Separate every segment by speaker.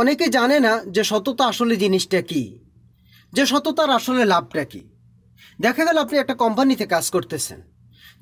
Speaker 1: অনেকে জানে না যে সততা আসলে জিনিসটা কি যে সততার আসলে লাভটা কি দেখা গেল আপনি একটা কোম্পানিতে কাজ করতেছেন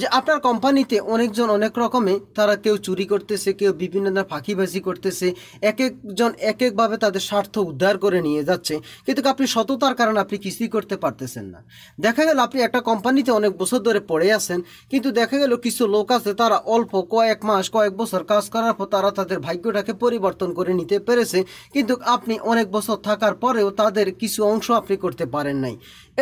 Speaker 1: যে আপনার কোম্পানিতে অনেকজন অনেক রকমে তারা কেউ চুরি করতেছে কেউ বিভিন্ন ধরনের ফাঁকিবাজি করতেছে এক একজন এক একভাবে তাদের স্বার্থ উদ্ধার করে নিয়ে যাচ্ছে কিন্তু আপনি সততার কারণে আপনি কিছুই করতে পারতেছেন না দেখা গেল আপনি একটা কোম্পানিতে অনেক বছর ধরে পড়ে আছেন কিন্তু দেখা গেল কিছু লোক আছে তারা অল্প কয়েক মাস কয়েক বছর কাজ করার পর তারা তাদের ভাগ্যটাকে পরিবর্তন করে নিতে পেরেছে কিন্তু আপনি অনেক বছর থাকার পরেও তাদের কিছু অংশ আপনি করতে পারেন নাই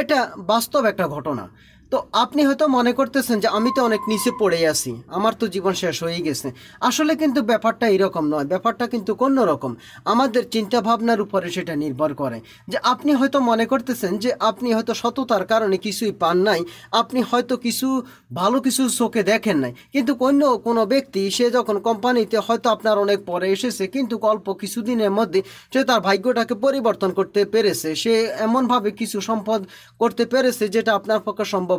Speaker 1: এটা বাস্তব একটা ঘটনা তো আপনি হয়তো মনে করতেছেন যে আমি তো অনেক নিচে পড়ে আছি আমার তো জীবন শেষ হয়ে গেছে আসলে কিন্তু ব্যাপারটা এরকম নয় ব্যাপারটা কিন্তু রকম আমাদের চিন্তা ভাবনার উপরে সেটা নির্ভর করে যে আপনি হয়তো মনে করতেছেন যে আপনি হয়তো সততার কারণে কিছুই পান নাই আপনি হয়তো কিছু ভালো কিছু চোখে দেখেন নাই কিন্তু অন্য কোনো ব্যক্তি সে যখন কোম্পানিতে হয়তো আপনার অনেক পরে এসেছে কিন্তু অল্প কিছুদিনের মধ্যে সে তার ভাগ্যটাকে পরিবর্তন করতে পেরেছে সে এমনভাবে কিছু সম্পদ করতে পেরেছে যেটা আপনার পক্ষে সম্ভব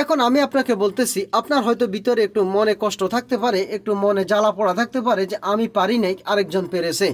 Speaker 1: এখন আমি আপনাকে বলতেছি আপনার হয়তো ভিতরে একটু মনে কষ্ট থাকতে পারে একটু মনে জ্বালা পড়া থাকতে পারে যে আমি পারি নাই আরেকজন পেরেছে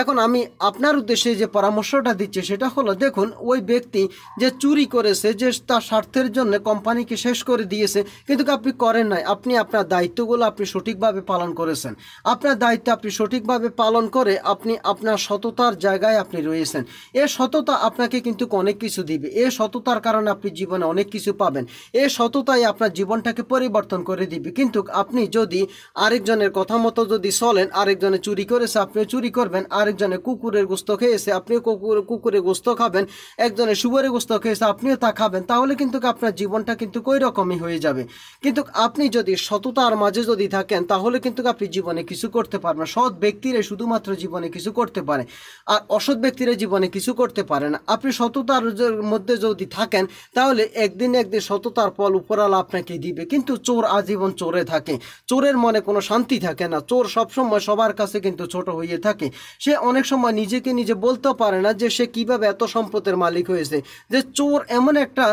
Speaker 1: এখন আমি আপনার উদ্দেশ্যে যে পরামর্শটা দিচ্ছি সেটা হলো দেখুন ওই ব্যক্তি যে চুরি করেছে যে তার স্বার্থের জন্য কোম্পানিকে শেষ করে দিয়েছে কিন্তু আপনি করেন নাই আপনি আপনার দায়িত্বগুলো আপনি সঠিকভাবে পালন করেছেন আপনার দায়িত্ব আপনি সঠিকভাবে পালন করে আপনি আপনার সততার জায়গায় আপনি রয়েছেন এ সততা আপনাকে কিন্তু অনেক কিছু দিবে এ সততার কারণে আপনি জীবনে অনেক কিছু পাবেন এ সততাই আপনার জীবনটাকে পরিবর্তন করে দিবে কিন্তু আপনি যদি আরেকজনের কথা মতো যদি চলেন আরেকজনে চুরি করেছে আপনিও চুরি করবেন আরেকজনে কুকুরের গোস্ত খেয়েছে আপনিও কুকুর কুকুরের গোস্ত খাবেন একজনে শুভরের গোস্ত খেয়েছে আপনিও তা খাবেন তাহলে কিন্তু আপনার জীবনটা কিন্তু কই রকমই হয়ে যাবে কিন্তু আপনি যদি সততার মাঝে যদি থাকেন তাহলে কিন্তু আপনি জীবনে কিছু করতে পারবেন সৎ ব্যক্তিরে শুধুমাত্র জীবনে কিছু করতে পারে আর অসৎ ব্যক্তিরা জীবনে কিছু করতে পারে না আপনি সততার মধ্যে যদি থাকেন তাহলে একদিন একদিন সততার ফল উপরালা আপনাকে দিবে কিন্তু চোর আজীবন চোরে থাকে চোরের মনে কোনো শান্তি থাকে না চোর সবসময় সবার কাছে কিন্তু ছোট হয়ে থাকে সে অনেক সময় নিজেকে নিজে বলতে পারে না যে সে কিভাবে এত সম্পদের মালিক হয়েছে যে চোর এমন একটা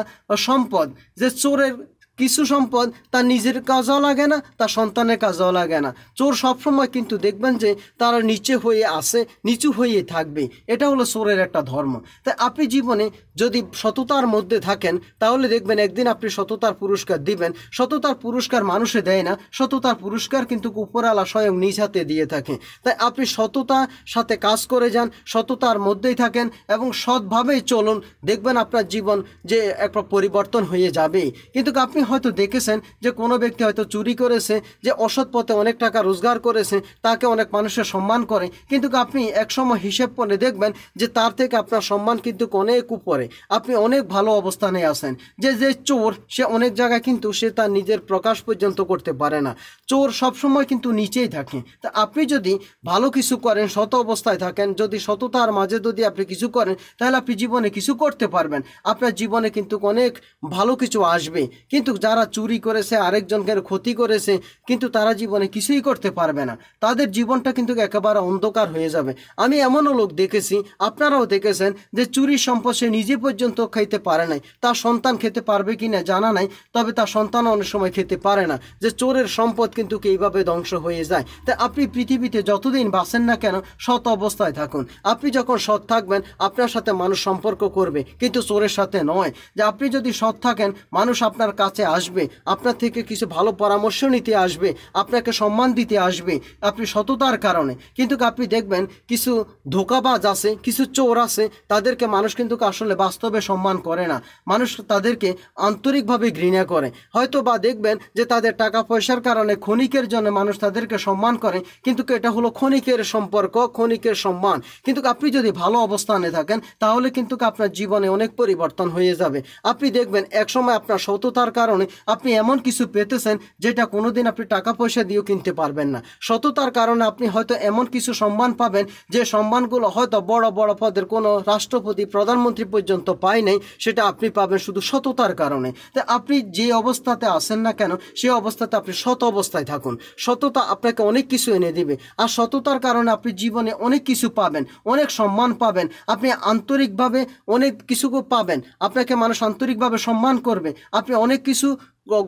Speaker 1: সম্পদ যে চোরের কিছু সম্পদ তার নিজের কাজেও লাগে না তার সন্তানের কাজেও লাগে না চোর সবসময় কিন্তু দেখবেন যে তারা নিচে হয়ে আসে নিচু হয়ে থাকবে এটা হলো চোরের একটা ধর্ম তাই আপনি জীবনে যদি সততার মধ্যে থাকেন তাহলে দেখবেন একদিন আপনি সততার পুরস্কার দিবেন সততার পুরস্কার মানুষে দেয় না সততার পুরস্কার কিন্তু উপরালা স্বয়ং নিজ হাতে দিয়ে থাকে তাই আপনি সততা সাথে কাজ করে যান সততার মধ্যেই থাকেন এবং সৎভাবেই চলুন দেখবেন আপনার জীবন যে একটা পরিবর্তন হয়ে যাবে কিন্তু আপনি হয়তো দেখেছেন যে কোনো ব্যক্তি হয়তো চুরি করেছে যে অসৎ পথে অনেক টাকা রোজগার করেছে তাকে অনেক মানুষের সম্মান করে কিন্তু আপনি একসময় হিসেব করে দেখবেন যে তার থেকে আপনার সম্মান কিন্তু অনেক উপরে আপনি অনেক ভালো অবস্থানে আছেন যে যে চোর সে অনেক জায়গায় কিন্তু সে তার নিজের প্রকাশ পর্যন্ত করতে পারে না চোর সবসময় কিন্তু নিচেই থাকে তা আপনি যদি ভালো কিছু করেন শত অবস্থায় থাকেন যদি সততার মাঝে যদি আপনি কিছু করেন তাহলে আপনি জীবনে কিছু করতে পারবেন আপনার জীবনে কিন্তু অনেক ভালো কিছু আসবে কিন্তু কিন্তু যারা চুরি করেছে আরেকজনকে ক্ষতি করেছে কিন্তু তারা জীবনে কিছুই করতে পারবে না তাদের জীবনটা কিন্তু একেবারে অন্ধকার হয়ে যাবে আমি এমনও লোক দেখেছি আপনারাও দেখেছেন যে চুরি সম্পদ সে নিজে পর্যন্ত খাইতে পারে নাই তার সন্তান খেতে পারবে কি না জানা নাই তবে তার সন্তান অনেক সময় খেতে পারে না যে চোরের সম্পদ কিন্তু এইভাবে ধ্বংস হয়ে যায় তাই আপনি পৃথিবীতে যতদিন বাসেন না কেন সৎ অবস্থায় থাকুন আপনি যখন সৎ থাকবেন আপনার সাথে মানুষ সম্পর্ক করবে কিন্তু চোরের সাথে নয় যে আপনি যদি সৎ থাকেন মানুষ আপনার কাছে কাছে আসবে আপনার থেকে কিছু ভালো পরামর্শ নিতে আসবে আপনাকে সম্মান দিতে আসবে আপনি সততার কারণে কিন্তু আপনি দেখবেন কিছু ধোকাবাজ আছে কিছু চোর আছে তাদেরকে মানুষ কিন্তু আসলে বাস্তবে সম্মান করে না মানুষ তাদেরকে আন্তরিকভাবে ঘৃণা করে হয়তো বা দেখবেন যে তাদের টাকা পয়সার কারণে ক্ষণিকের জন্য মানুষ তাদেরকে সম্মান করে কিন্তু এটা হলো ক্ষণিকের সম্পর্ক ক্ষণিকের সম্মান কিন্তু আপনি যদি ভালো অবস্থানে থাকেন তাহলে কিন্তু আপনার জীবনে অনেক পরিবর্তন হয়ে যাবে আপনি দেখবেন একসময় আপনার সততার কারণে কারণে আপনি এমন কিছু পেতেছেন যেটা কোনোদিন আপনি টাকা পয়সা দিয়েও কিনতে পারবেন না সততার কারণে আপনি হয়তো এমন কিছু সম্মান পাবেন যে সম্মানগুলো হয়তো বড় বড় পদের কোন রাষ্ট্রপতি প্রধানমন্ত্রী পর্যন্ত পায় নাই সেটা আপনি পাবেন শুধু সততার কারণে তা আপনি যে অবস্থাতে আসেন না কেন সে অবস্থাতে আপনি সত অবস্থায় থাকুন সততা আপনাকে অনেক কিছু এনে দিবে আর সততার কারণে আপনি জীবনে অনেক কিছু পাবেন অনেক সম্মান পাবেন আপনি আন্তরিকভাবে অনেক কিছু পাবেন আপনাকে মানুষ আন্তরিকভাবে সম্মান করবে আপনি অনেক কিছু So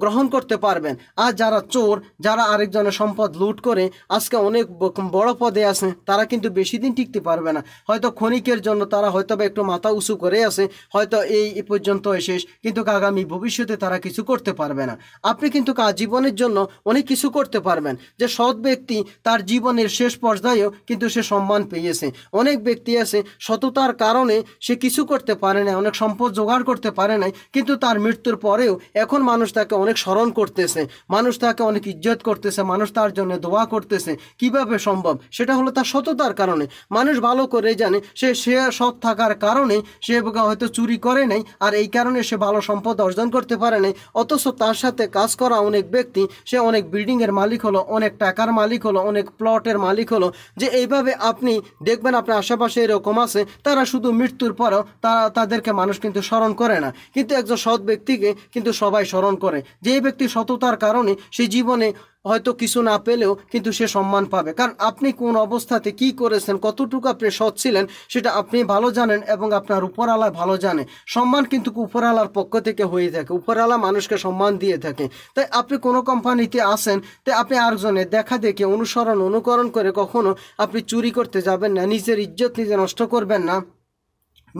Speaker 1: গ্রহণ করতে পারবেন আর যারা চোর যারা আরেকজনের সম্পদ লুট করে আজকে অনেক বড় পদে আছে তারা কিন্তু বেশি দিন টিকতে পারবে না হয়তো ক্ষণিকের জন্য তারা হয়তো বা একটু মাথা উঁচু করে আছে হয়তো এই পর্যন্ত শেষ কিন্তু আগামী ভবিষ্যতে তারা কিছু করতে পারবে না আপনি কিন্তু জীবনের জন্য অনেক কিছু করতে পারবেন যে সৎ ব্যক্তি তার জীবনের শেষ পর্যায়েও কিন্তু সে সম্মান পেয়েছে অনেক ব্যক্তি আছে সততার কারণে সে কিছু করতে পারে না অনেক সম্পদ জোগাড় করতে পারে নাই কিন্তু তার মৃত্যুর পরেও এখন মানুষ তার তাকে অনেক স্মরণ করতেছে মানুষ তাকে অনেক ইজ্জত করতেছে মানুষ তার জন্য দোয়া করতেছে কিভাবে সম্ভব সেটা হলো তার সততার কারণে মানুষ ভালো করে জানে সে সে সৎ থাকার কারণে সে হয়তো চুরি করে নাই আর এই কারণে সে ভালো সম্পদ অর্জন করতে পারে নাই অথচ তার সাথে কাজ করা অনেক ব্যক্তি সে অনেক বিল্ডিংয়ের মালিক হলো অনেক টাকার মালিক হলো অনেক প্লটের মালিক হলো যে এইভাবে আপনি দেখবেন আপনার আশেপাশে এরকম আছে তারা শুধু মৃত্যুর পরেও তারা তাদেরকে মানুষ কিন্তু স্মরণ করে না কিন্তু একজন সৎ ব্যক্তিকে কিন্তু সবাই স্মরণ করে করে যে ব্যক্তি সততার কারণে সে জীবনে হয়তো কিছু না পেলেও কিন্তু সে সম্মান পাবে কারণ আপনি কোন অবস্থাতে কি করেছেন কতটুকু আপনি সৎ ছিলেন সেটা আপনি ভালো জানেন এবং আপনার উপরালা ভালো জানে সম্মান কিন্তু উপরালার পক্ষ থেকে হয়ে থাকে উপরালা মানুষকে সম্মান দিয়ে থাকে তাই আপনি কোনো কোম্পানিতে আসেন তাই আপনি আরেকজনের দেখা দেখে অনুসরণ অনুকরণ করে কখনো আপনি চুরি করতে যাবেন না নিজের ইজ্জত নিজে নষ্ট করবেন না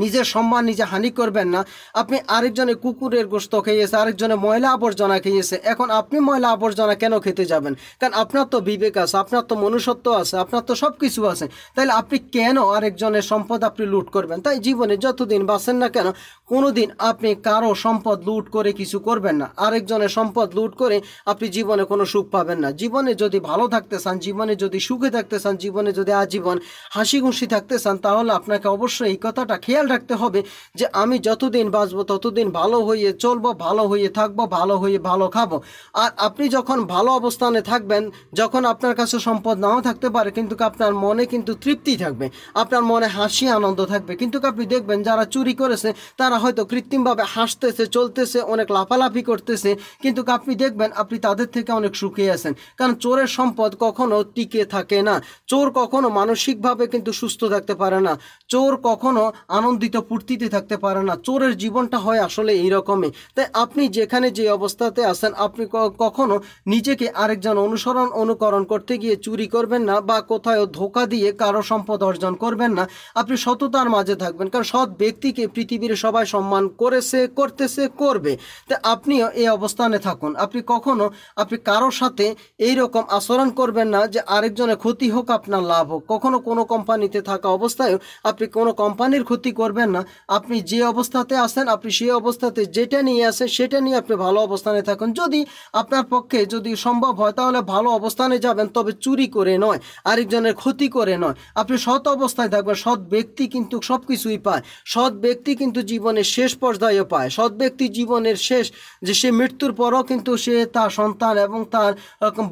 Speaker 1: নিজের সম্মান নিজে হানি করবেন না আপনি আরেকজনে কুকুরের গোস্ত খেয়েছে আরেকজনে ময়লা আবর্জনা খেয়েছে এখন আপনি ময়লা আবর্জনা কেন খেতে যাবেন কারণ আপনার তো বিবেক আছে আপনার তো মনুষ্যত্ব আছে আপনার তো সব কিছু আছে তাহলে আপনি কেন আরেকজনের সম্পদ আপনি লুট করবেন তাই জীবনে যতদিন বাঁচেন না কেন কোনো দিন আপনি কারো সম্পদ লুট করে কিছু করবেন না আরেকজনের সম্পদ লুট করে আপনি জীবনে কোনো সুখ পাবেন না জীবনে যদি ভালো থাকতে চান জীবনে যদি সুখে থাকতে চান জীবনে যদি আজীবন হাসি খুশি থাকতে চান তাহলে আপনাকে অবশ্যই এই কথাটা খেয়াল খেয়াল রাখতে হবে যে আমি যতদিন বাঁচবো ততদিন ভালো হয়ে চলবো ভালো হয়ে থাকবো ভালো হয়ে ভালো খাবো আর আপনি যখন ভালো অবস্থানে থাকবেন যখন আপনার কাছে সম্পদ নাও থাকতে পারে কিন্তু আপনার মনে কিন্তু তৃপ্তি থাকবে আপনার মনে হাসি আনন্দ থাকবে কিন্তু আপনি দেখবেন যারা চুরি করেছে তারা হয়তো কৃত্রিমভাবে হাসতেছে চলতেছে অনেক লাফালাফি করতেছে কিন্তু আপনি দেখবেন আপনি তাদের থেকে অনেক সুখে আছেন কারণ চোরের সম্পদ কখনো টিকে থাকে না চোর কখনো মানসিকভাবে কিন্তু সুস্থ থাকতে পারে না চোর কখনো আনন্দ আনন্দিত ফুর্তিতে থাকতে পারে না চোরের জীবনটা হয় আসলে এইরকমই তাই আপনি যেখানে যে অবস্থাতে আছেন আপনি কখনো নিজেকে আরেকজন অনুসরণ অনুকরণ করতে গিয়ে চুরি করবেন না বা কোথাও ধোকা দিয়ে কারো সম্পদ অর্জন করবেন না আপনি সততার মাঝে থাকবেন কারণ সৎ ব্যক্তিকে পৃথিবীর সবাই সম্মান করেছে করতেছে করবে তা আপনিও এই অবস্থানে থাকুন আপনি কখনো আপনি কারো সাথে এই রকম আচরণ করবেন না যে আরেকজনের ক্ষতি হোক আপনার লাভ হোক কখনো কোনো কোম্পানিতে থাকা অবস্থায় আপনি কোনো কোম্পানির ক্ষতি করবেন না আপনি যে অবস্থাতে আছেন আপনি সেই অবস্থাতে যেটা নিয়ে আসেন সেটা নিয়ে আপনি ভালো অবস্থানে থাকুন যদি আপনার পক্ষে যদি সম্ভব হয় তাহলে ভালো অবস্থানে যাবেন তবে চুরি করে নয় আরেকজনের ক্ষতি করে নয় আপনি সৎ অবস্থায় থাকবেন সৎ ব্যক্তি কিন্তু সব কিছুই পায় সৎ ব্যক্তি কিন্তু জীবনের শেষ পর্যায়েও পায় সৎ ব্যক্তি জীবনের শেষ যে সে মৃত্যুর পরও কিন্তু সে তার সন্তান এবং তার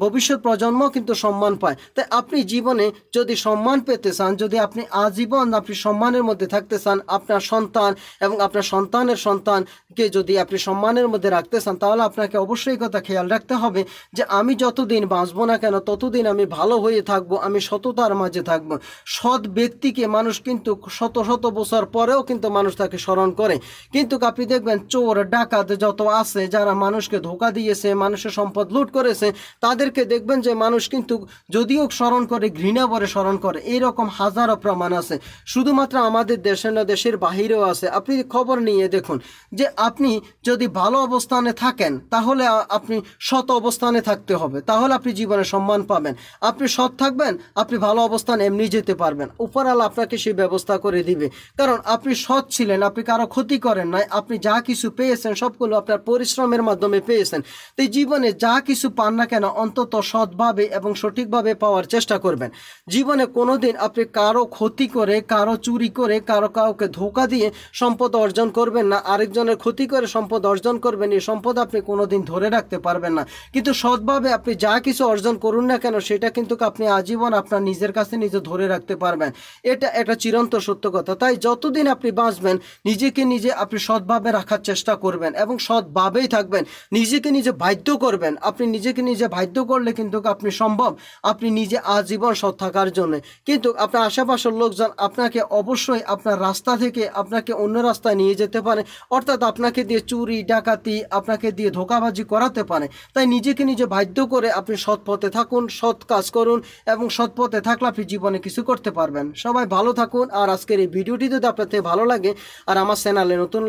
Speaker 1: ভবিষ্যৎ প্রজন্ম কিন্তু সম্মান পায় তাই আপনি জীবনে যদি সম্মান পেতে চান যদি আপনি আজীবন আপনি সম্মানের মধ্যে থাকতে চান আপনার সন্তান এবং আপনার সন্তানের সন্তানকে যদি আপনি সম্মানের মধ্যে রাখতে চান তাহলে আপনাকে অবশ্যই কথা খেয়াল রাখতে হবে যে আমি যতদিন বাঁচব না কেন ততদিন আমি ভালো হয়ে থাকবো আমি সততার মাঝে থাকব সৎ ব্যক্তিকে মানুষ কিন্তু শত শত বছর পরেও কিন্তু মানুষ তাকে স্মরণ করে কিন্তু আপনি দেখবেন চোর ডাকাত যত আছে যারা মানুষকে ধোকা দিয়েছে মানুষের সম্পদ লুট করেছে তাদেরকে দেখবেন যে মানুষ কিন্তু যদিও স্মরণ করে ঘৃণা বরে স্মরণ করে এইরকম হাজারো প্রমাণ আছে শুধুমাত্র আমাদের দেশে না দেশের বাহিরেও আছে আপনি খবর নিয়ে দেখুন যে আপনি যদি ভালো অবস্থানে থাকেন তাহলে আপনি সৎ অবস্থানে থাকতে হবে তাহলে আপনি জীবনে সম্মান পাবেন আপনি সৎ থাকবেন আপনি ভালো অবস্থান এমনি যেতে পারবেন উপরাল আপনাকে সেই ব্যবস্থা করে দিবে কারণ আপনি সৎ ছিলেন আপনি কারো ক্ষতি করেন নাই আপনি যা কিছু পেয়েছেন সবগুলো আপনার পরিশ্রমের মাধ্যমে পেয়েছেন তাই জীবনে যা কিছু পান না কেন অন্তত সৎভাবে এবং সঠিকভাবে পাওয়ার চেষ্টা করবেন জীবনে কোনো দিন আপনি কারো ক্ষতি করে কারো চুরি করে কারো কাউ কাউকে ধোকা দিয়ে সম্পদ অর্জন করবেন না আরেকজনের ক্ষতি করে সম্পদ অর্জন করবেন এই সম্পদ আপনি কোনোদিন ধরে রাখতে পারবেন না কিন্তু সৎভাবে আপনি যা কিছু অর্জন করুন না কেন সেটা কিন্তু আপনি আজীবন আপনার নিজের কাছে নিজে ধরে রাখতে পারবেন এটা একটা চিরন্ত সত্য কথা তাই যতদিন আপনি বাঁচবেন নিজেকে নিজে আপনি সৎভাবে রাখার চেষ্টা করবেন এবং সৎভাবেই থাকবেন নিজেকে নিজে বাধ্য করবেন আপনি নিজেকে নিজে বাধ্য করলে কিন্তু আপনি সম্ভব আপনি নিজে আজীবন সৎ থাকার জন্য কিন্তু আপনার আশেপাশের লোকজন আপনাকে অবশ্যই আপনার রাস্তা রাস্তা থেকে আপনাকে অন্য রাস্তায় নিয়ে যেতে পারে অর্থাৎ আপনাকে দিয়ে চুরি ডাকাতি আপনাকে দিয়ে ধোকাবাজি করাতে পারে তাই নিজেকে নিজে বাধ্য করে আপনি সৎ পথে থাকুন সৎ কাজ করুন এবং সৎ পথে থাকলে আপনি জীবনে কিছু করতে পারবেন সবাই ভালো থাকুন আর আজকের এই ভিডিওটি যদি থেকে ভালো লাগে আর আমার চ্যানেলে নতুন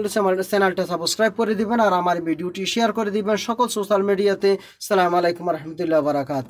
Speaker 1: চ্যানেলটা সাবস্ক্রাইব করে দিবেন আর আমার ভিডিওটি শেয়ার করে দিবেন সকল সোশ্যাল মিডিয়াতে সালাম আলাইকুম রহমতুল্লাহ বারাকাত